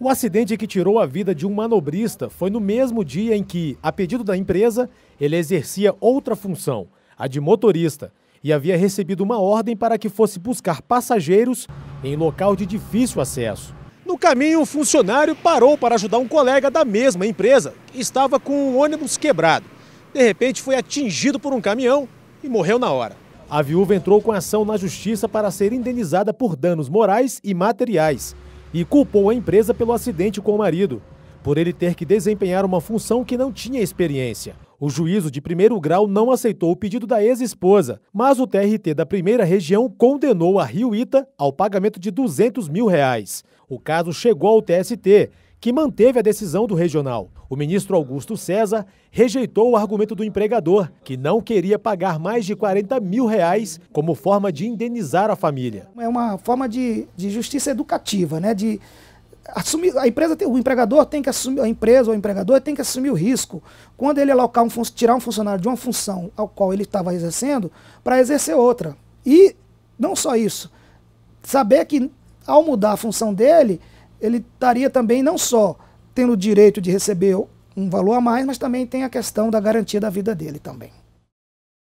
O acidente que tirou a vida de um manobrista foi no mesmo dia em que, a pedido da empresa, ele exercia outra função, a de motorista, e havia recebido uma ordem para que fosse buscar passageiros em local de difícil acesso. No caminho, o funcionário parou para ajudar um colega da mesma empresa que estava com um ônibus quebrado. De repente, foi atingido por um caminhão e morreu na hora. A viúva entrou com ação na justiça para ser indenizada por danos morais e materiais e culpou a empresa pelo acidente com o marido, por ele ter que desempenhar uma função que não tinha experiência. O juízo de primeiro grau não aceitou o pedido da ex-esposa, mas o TRT da primeira região condenou a Rio Ita ao pagamento de 200 mil reais. O caso chegou ao TST que manteve a decisão do regional. O ministro Augusto César rejeitou o argumento do empregador, que não queria pagar mais de 40 mil reais como forma de indenizar a família. É uma forma de, de justiça educativa, né? De assumir, a empresa, o empregador tem que assumir, a empresa ou o empregador tem que assumir o risco quando ele alocar um, tirar um funcionário de uma função ao qual ele estava exercendo para exercer outra. E não só isso, saber que ao mudar a função dele ele estaria também não só tendo o direito de receber um valor a mais, mas também tem a questão da garantia da vida dele também.